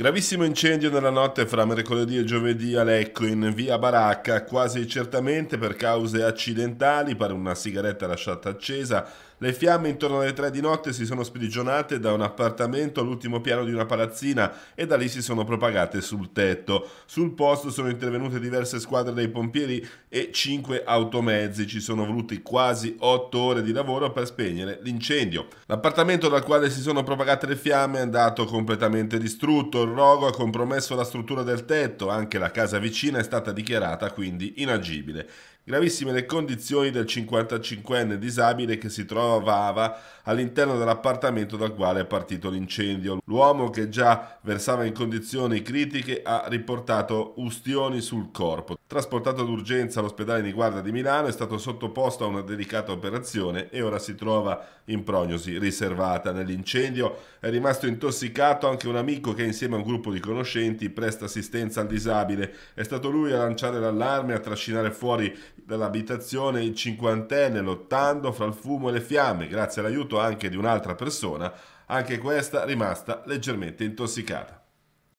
Gravissimo incendio nella notte fra mercoledì e giovedì a Lecco in via Baracca, quasi certamente per cause accidentali, per una sigaretta lasciata accesa le fiamme intorno alle 3 di notte si sono sprigionate da un appartamento all'ultimo piano di una palazzina e da lì si sono propagate sul tetto. Sul posto sono intervenute diverse squadre dei pompieri e 5 automezzi. Ci sono voluti quasi 8 ore di lavoro per spegnere l'incendio. L'appartamento dal quale si sono propagate le fiamme è andato completamente distrutto. Il rogo ha compromesso la struttura del tetto, anche la casa vicina è stata dichiarata quindi inagibile. Gravissime le condizioni del 55enne disabile che si trovava all'interno dell'appartamento dal quale è partito l'incendio. L'uomo che già versava in condizioni critiche ha riportato ustioni sul corpo. Trasportato d'urgenza all'ospedale di guardia di Milano è stato sottoposto a una delicata operazione e ora si trova in prognosi riservata. Nell'incendio è rimasto intossicato anche un amico che insieme a un gruppo di conoscenti presta assistenza al disabile. È stato lui a lanciare l'allarme, e a trascinare fuori dell'abitazione in cinquantenne lottando fra il fumo e le fiamme, grazie all'aiuto anche di un'altra persona, anche questa rimasta leggermente intossicata.